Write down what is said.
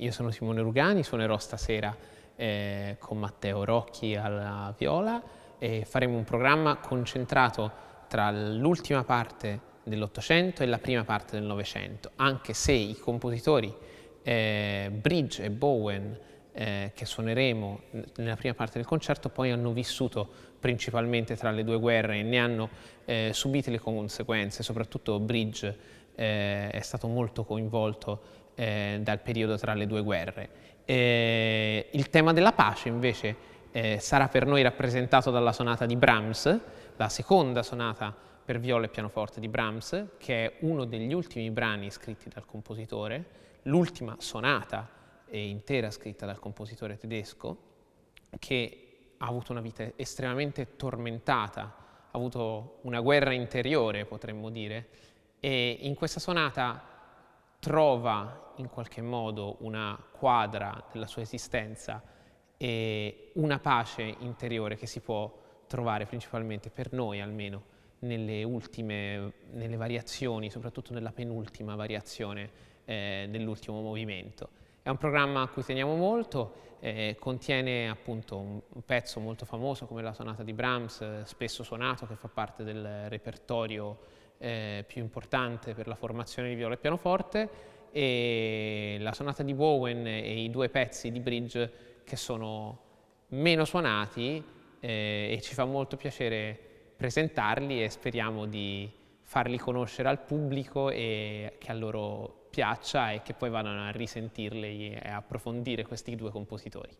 Io sono Simone Rugani, suonerò stasera eh, con Matteo Rocchi alla viola e faremo un programma concentrato tra l'ultima parte dell'Ottocento e la prima parte del Novecento, anche se i compositori eh, Bridge e Bowen eh, che suoneremo nella prima parte del concerto poi hanno vissuto principalmente tra le due guerre e ne hanno eh, subite le conseguenze, soprattutto Bridge eh, è stato molto coinvolto eh, dal periodo tra le due guerre. Eh, il tema della pace invece eh, sarà per noi rappresentato dalla sonata di Brahms, la seconda sonata per viola e pianoforte di Brahms, che è uno degli ultimi brani scritti dal compositore, l'ultima sonata eh, intera scritta dal compositore tedesco, che ha avuto una vita estremamente tormentata, ha avuto una guerra interiore, potremmo dire, e in questa sonata trova in qualche modo una quadra della sua esistenza e una pace interiore che si può trovare principalmente per noi almeno nelle ultime, nelle variazioni, soprattutto nella penultima variazione eh, dell'ultimo movimento. È un programma a cui teniamo molto, eh, contiene appunto un, un, pezzo molto famoso come la sonata di Brahms, eh, spesso suonato, che fa parte del repertorio eh, più importante per la formazione di viola e pianoforte e la sonata di Bowen e i due pezzi di bridge che sono meno suonati eh, e ci fa molto piacere presentarli e speriamo di farli conoscere al pubblico e che a loro piaccia e che poi vadano a risentirli e approfondire questi due compositori.